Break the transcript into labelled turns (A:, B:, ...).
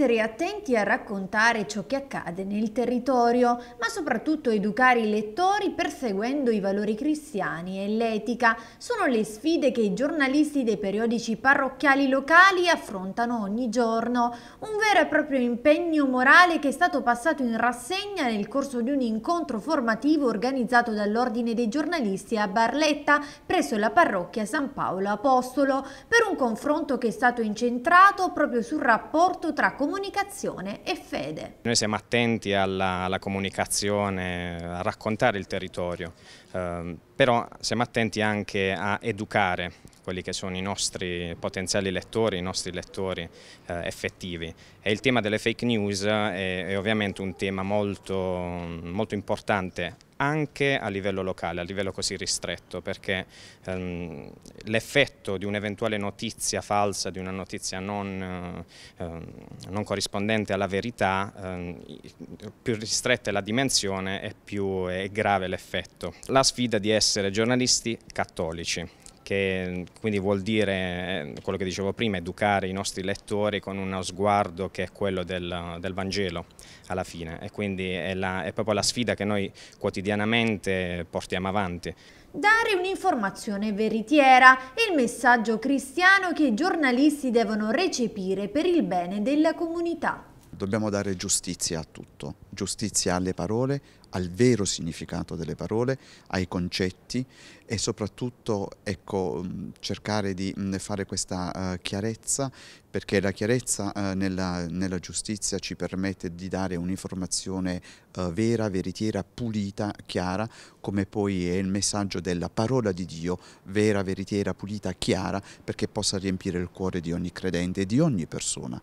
A: essere attenti a raccontare ciò che accade nel territorio, ma soprattutto educare i lettori perseguendo i valori cristiani e l'etica sono le sfide che i giornalisti dei periodici parrocchiali locali affrontano ogni giorno, un vero e proprio impegno morale che è stato passato in rassegna nel corso di un incontro formativo organizzato dall'Ordine dei giornalisti a Barletta presso la parrocchia San Paolo Apostolo per un confronto che è stato incentrato proprio sul rapporto tra comunità comunicazione e fede.
B: Noi siamo attenti alla, alla comunicazione, a raccontare il territorio, eh, però siamo attenti anche a educare quelli che sono i nostri potenziali lettori, i nostri lettori eh, effettivi. E il tema delle fake news è, è ovviamente un tema molto, molto importante anche a livello locale, a livello così ristretto, perché ehm, l'effetto di un'eventuale notizia falsa, di una notizia non, eh, ehm, non corrispondente alla verità, ehm, più ristretta è la dimensione e più è grave l'effetto. La sfida di essere giornalisti cattolici, che quindi vuol dire, eh, quello che dicevo prima, educare i nostri lettori con uno sguardo che è quello del, del Vangelo alla fine e quindi è, la, è proprio la sfida che noi quotidianamente portiamo avanti.
A: Dare un'informazione veritiera è il messaggio cristiano che i giornalisti devono recepire per il bene della comunità.
C: Dobbiamo dare giustizia a tutto, giustizia alle parole, al vero significato delle parole, ai concetti e soprattutto ecco, mm, cercare di mm, fare questa uh, chiarezza perché la chiarezza uh, nella, nella, giustizia ci permette di dare un'informazione uh, vera, veritiera, pulita, chiara, come poi è il messaggio della parola di Dio, vera, veritiera, pulita, chiara, perché possa riempire il cuore di ogni credente e di ogni persona.